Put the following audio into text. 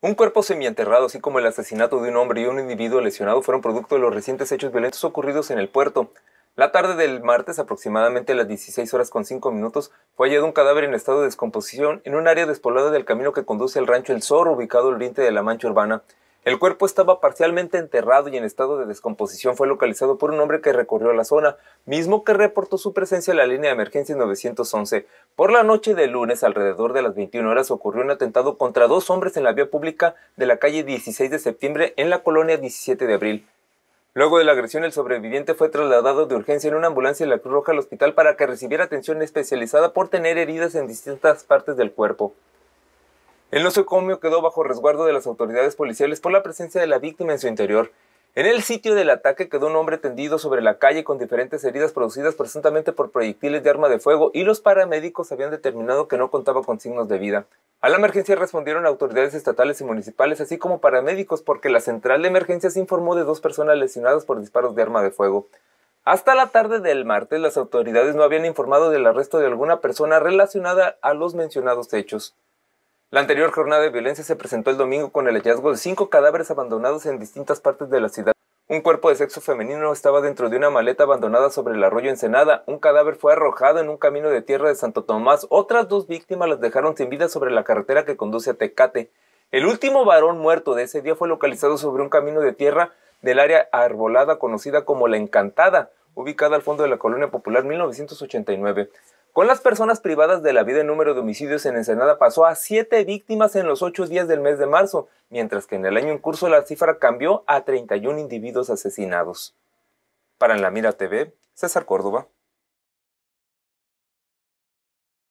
Un cuerpo semienterrado, así como el asesinato de un hombre y un individuo lesionado, fueron producto de los recientes hechos violentos ocurridos en el puerto. La tarde del martes, aproximadamente a las 16 horas con 5 minutos, fue hallado un cadáver en estado de descomposición en un área despoblada del camino que conduce al rancho El Zorro, ubicado al oriente de la Mancha Urbana. El cuerpo estaba parcialmente enterrado y en estado de descomposición fue localizado por un hombre que recorrió la zona, mismo que reportó su presencia en la línea de emergencia 911. Por la noche de lunes, alrededor de las 21 horas, ocurrió un atentado contra dos hombres en la vía pública de la calle 16 de septiembre en la colonia 17 de abril. Luego de la agresión, el sobreviviente fue trasladado de urgencia en una ambulancia de la Cruz Roja al hospital para que recibiera atención especializada por tener heridas en distintas partes del cuerpo. El nosocomio quedó bajo resguardo de las autoridades policiales por la presencia de la víctima en su interior. En el sitio del ataque quedó un hombre tendido sobre la calle con diferentes heridas producidas presuntamente por proyectiles de arma de fuego y los paramédicos habían determinado que no contaba con signos de vida. A la emergencia respondieron autoridades estatales y municipales así como paramédicos porque la central de emergencias informó de dos personas lesionadas por disparos de arma de fuego. Hasta la tarde del martes las autoridades no habían informado del arresto de alguna persona relacionada a los mencionados hechos. La anterior jornada de violencia se presentó el domingo con el hallazgo de cinco cadáveres abandonados en distintas partes de la ciudad. Un cuerpo de sexo femenino estaba dentro de una maleta abandonada sobre el arroyo Ensenada. Un cadáver fue arrojado en un camino de tierra de Santo Tomás. Otras dos víctimas las dejaron sin vida sobre la carretera que conduce a Tecate. El último varón muerto de ese día fue localizado sobre un camino de tierra del área arbolada conocida como La Encantada, ubicada al fondo de la colonia popular 1989. Con las personas privadas de la vida, el número de homicidios en Ensenada pasó a 7 víctimas en los 8 días del mes de marzo, mientras que en el año en curso la cifra cambió a 31 individuos asesinados. Para En la Mira TV, César Córdoba.